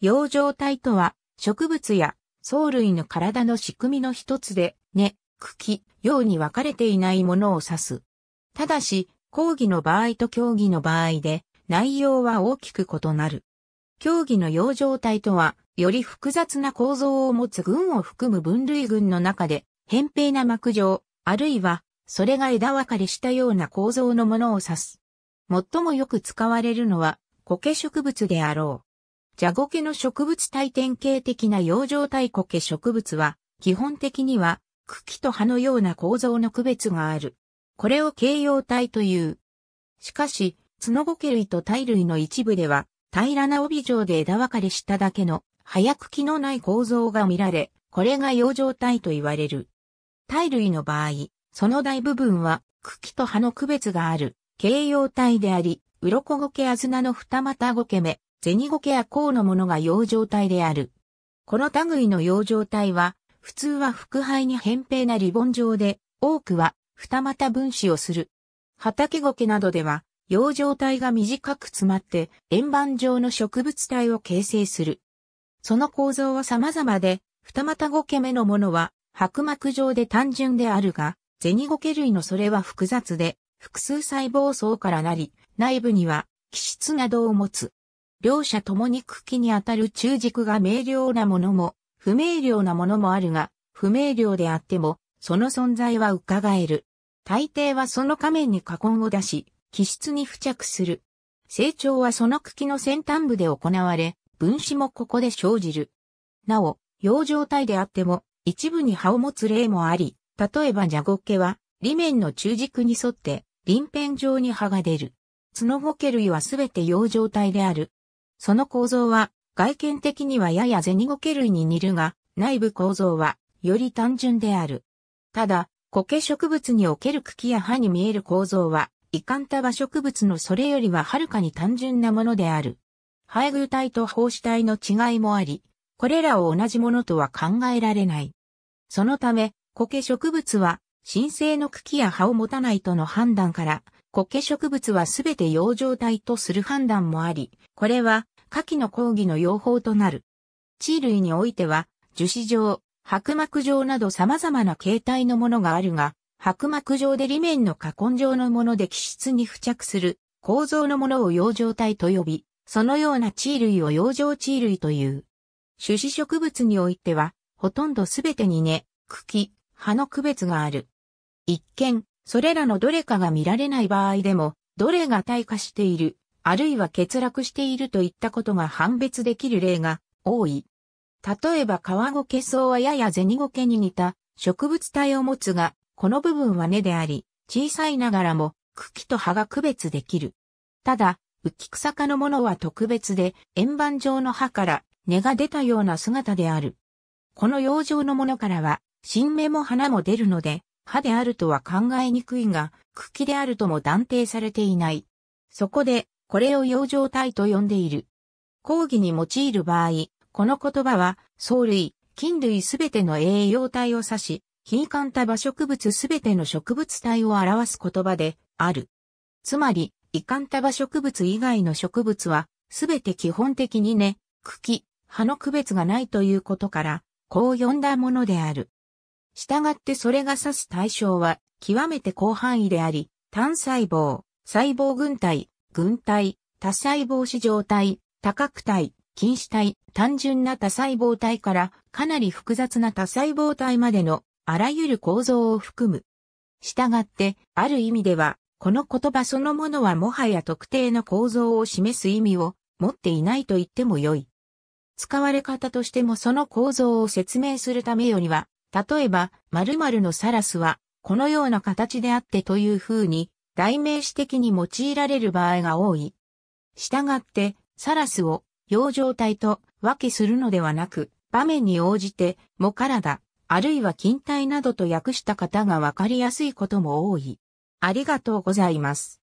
養状体とは、植物や藻類の体の仕組みの一つで、根、茎、葉に分かれていないものを指す。ただし、講義の場合と競技の場合で、内容は大きく異なる。競技の養状体とは、より複雑な構造を持つ群を含む分類群の中で、扁平な膜状、あるいは、それが枝分かれしたような構造のものを指す。最もよく使われるのは、苔植物であろう。ジャゴケの植物体典型的な養生体コケ植物は、基本的には茎と葉のような構造の区別がある。これを形容体という。しかし、ツノゴケ類と体類の一部では、平らな帯状で枝分かれしただけの、早茎のない構造が見られ、これが養生体と言われる。体類の場合、その大部分は茎と葉の区別がある、形容体であり、鱗ゴケアズナの二股ゴケ目、ゼニゴケや甲のものが養生体である。この類の養生体は、普通は腹肺に扁平なリボン状で、多くは二股分子をする。畑ゴケなどでは、養生体が短く詰まって円盤状の植物体を形成する。その構造は様々で、二股ゴケ目のものは白膜状で単純であるが、ゼニゴケ類のそれは複雑で、複数細胞層からなり、内部には気質などを持つ。両者ともに茎にあたる中軸が明瞭なものも、不明瞭なものもあるが、不明瞭であっても、その存在は伺える。大抵はその仮面に花根を出し、気質に付着する。成長はその茎の先端部で行われ、分子もここで生じる。なお、葉状態であっても、一部に葉を持つ例もあり、例えばジャゴケは、裏面の中軸に沿って、輪片状に葉が出る。ツノゴケ類はすべて葉状態である。その構造は、外見的にはややゼニゴケ類に似るが、内部構造は、より単純である。ただ、苔植物における茎や葉に見える構造は、遺憾多バ植物のそれよりははるかに単純なものである。配偶体と胞子体の違いもあり、これらを同じものとは考えられない。そのため、苔植物は、神聖の茎や葉を持たないとの判断から、苔植物はすべて養生体とする判断もあり、これは下記の講義の用法となる。地類においては、樹脂状、白膜状など様々な形態のものがあるが、白膜状で裏面の花根状のもので気質に付着する構造のものを養生体と呼び、そのような地類を養生地類という。種子植物においては、ほとんどすべてに根、茎、葉の区別がある。一見、それらのどれかが見られない場合でも、どれが退化している、あるいは欠落しているといったことが判別できる例が多い。例えば川ゴケソウはややゼニゴケに似た植物体を持つが、この部分は根であり、小さいながらも茎と葉が区別できる。ただ、浮き草科のものは特別で、円盤状の葉から根が出たような姿である。この養生のものからは、新芽も花も出るので、歯であるとは考えにくいが、茎であるとも断定されていない。そこで、これを養生体と呼んでいる。講義に用いる場合、この言葉は、藻類、菌類すべての栄養体を指し、品管多場植物すべての植物体を表す言葉である。つまり、胃管多場植物以外の植物は、すべて基本的に根、茎、葉の区別がないということから、こう呼んだものである。従ってそれが指す対象は、極めて広範囲であり、単細胞、細胞群体、群体、多細胞子状体、多角体、菌糸体、単純な多細胞体からかなり複雑な多細胞体までのあらゆる構造を含む。したがって、ある意味では、この言葉そのものはもはや特定の構造を示す意味を持っていないと言ってもよい。使われ方としてもその構造を説明するためよりは、例えば、〇〇のサラスは、このような形であってという風に、代名詞的に用いられる場合が多い。したがって、サラスを、養生体と分けするのではなく、場面に応じて、も体、あるいは筋体などと訳した方がわかりやすいことも多い。ありがとうございます。